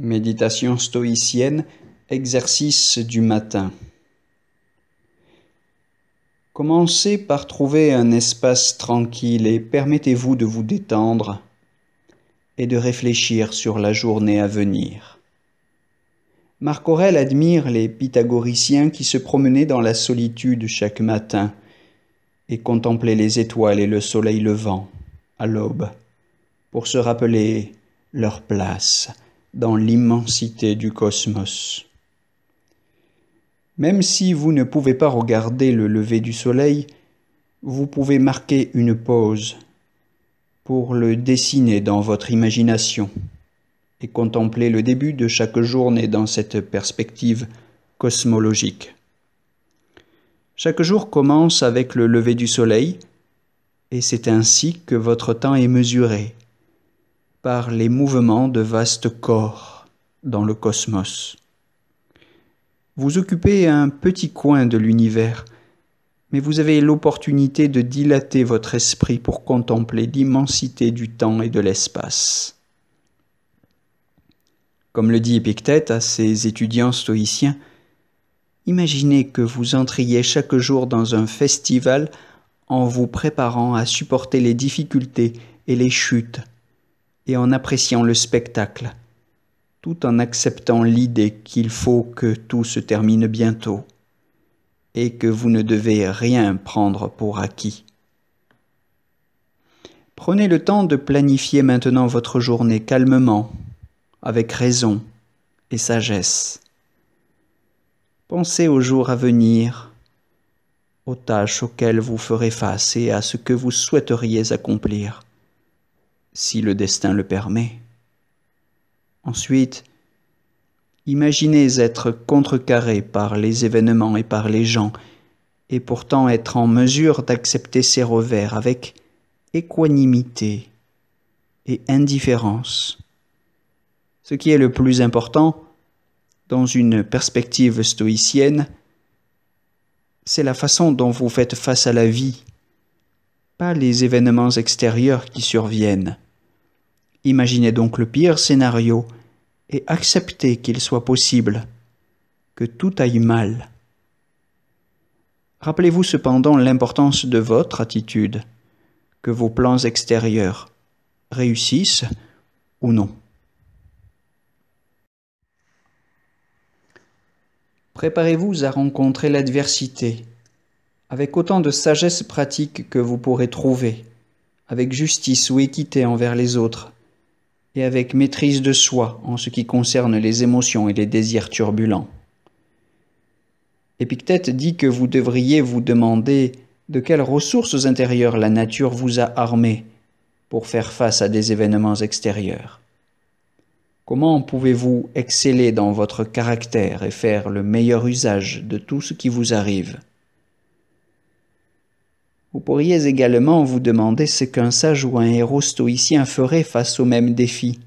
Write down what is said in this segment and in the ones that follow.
Méditation stoïcienne, exercice du matin. Commencez par trouver un espace tranquille et permettez-vous de vous détendre et de réfléchir sur la journée à venir. Marc Aurèle admire les pythagoriciens qui se promenaient dans la solitude chaque matin et contemplaient les étoiles et le soleil levant à l'aube pour se rappeler leur place dans l'immensité du cosmos. Même si vous ne pouvez pas regarder le lever du soleil, vous pouvez marquer une pause pour le dessiner dans votre imagination et contempler le début de chaque journée dans cette perspective cosmologique. Chaque jour commence avec le lever du soleil, et c'est ainsi que votre temps est mesuré, par les mouvements de vastes corps dans le cosmos. Vous occupez un petit coin de l'univers, mais vous avez l'opportunité de dilater votre esprit pour contempler l'immensité du temps et de l'espace. Comme le dit Épictète à ses étudiants stoïciens, imaginez que vous entriez chaque jour dans un festival en vous préparant à supporter les difficultés et les chutes et en appréciant le spectacle, tout en acceptant l'idée qu'il faut que tout se termine bientôt et que vous ne devez rien prendre pour acquis. Prenez le temps de planifier maintenant votre journée calmement, avec raison et sagesse. Pensez aux jours à venir, aux tâches auxquelles vous ferez face et à ce que vous souhaiteriez accomplir si le destin le permet. Ensuite, imaginez être contrecarré par les événements et par les gens, et pourtant être en mesure d'accepter ces revers avec équanimité et indifférence. Ce qui est le plus important, dans une perspective stoïcienne, c'est la façon dont vous faites face à la vie pas les événements extérieurs qui surviennent. Imaginez donc le pire scénario et acceptez qu'il soit possible, que tout aille mal. Rappelez-vous cependant l'importance de votre attitude, que vos plans extérieurs réussissent ou non. Préparez-vous à rencontrer l'adversité avec autant de sagesse pratique que vous pourrez trouver, avec justice ou équité envers les autres, et avec maîtrise de soi en ce qui concerne les émotions et les désirs turbulents. Épictète dit que vous devriez vous demander de quelles ressources intérieures la nature vous a armé pour faire face à des événements extérieurs. Comment pouvez-vous exceller dans votre caractère et faire le meilleur usage de tout ce qui vous arrive vous pourriez également vous demander ce qu'un sage ou un héros stoïcien ferait face au même défi.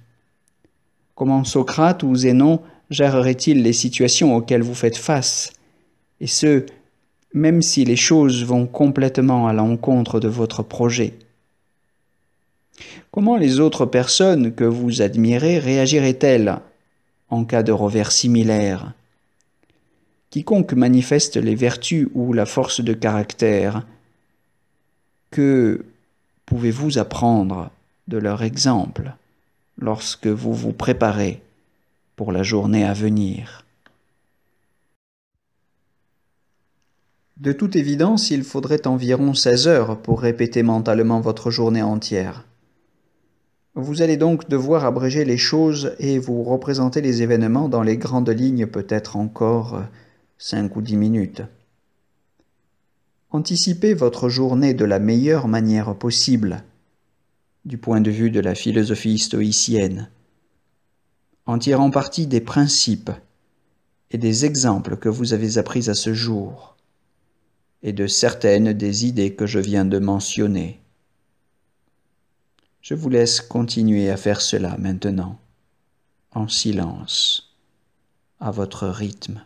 Comment Socrate ou Zénon gérerait-il les situations auxquelles vous faites face Et ce, même si les choses vont complètement à l'encontre de votre projet. Comment les autres personnes que vous admirez réagiraient-elles en cas de revers similaire Quiconque manifeste les vertus ou la force de caractère que pouvez-vous apprendre de leur exemple lorsque vous vous préparez pour la journée à venir De toute évidence, il faudrait environ 16 heures pour répéter mentalement votre journée entière. Vous allez donc devoir abréger les choses et vous représenter les événements dans les grandes lignes peut-être encore 5 euh, ou 10 minutes. Anticipez votre journée de la meilleure manière possible, du point de vue de la philosophie stoïcienne, en tirant parti des principes et des exemples que vous avez appris à ce jour, et de certaines des idées que je viens de mentionner. Je vous laisse continuer à faire cela maintenant, en silence, à votre rythme.